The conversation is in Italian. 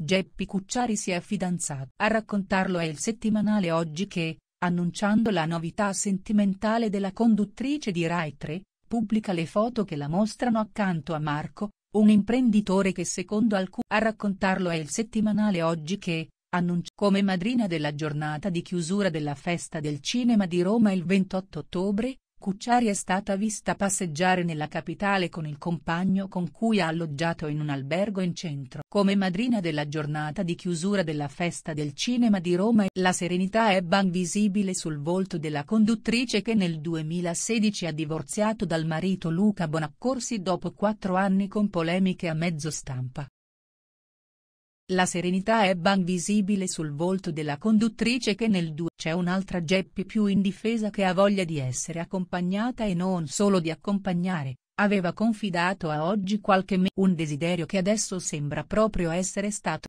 Geppi Cucciari si è fidanzato. A raccontarlo è il settimanale Oggi che, annunciando la novità sentimentale della conduttrice di Rai 3, pubblica le foto che la mostrano accanto a Marco, un imprenditore che secondo alcuni... A raccontarlo è il settimanale Oggi che, annuncia come madrina della giornata di chiusura della Festa del Cinema di Roma il 28 ottobre, Cucciari è stata vista passeggiare nella capitale con il compagno con cui ha alloggiato in un albergo in centro. Come madrina della giornata di chiusura della Festa del Cinema di Roma la serenità è ben visibile sul volto della conduttrice che nel 2016 ha divorziato dal marito Luca Bonaccorsi dopo quattro anni con polemiche a mezzo stampa. La serenità è ben visibile sul volto della conduttrice che nel 2 c'è un'altra Geppi più indifesa che ha voglia di essere accompagnata e non solo di accompagnare, aveva confidato a oggi qualche me un desiderio che adesso sembra proprio essere stato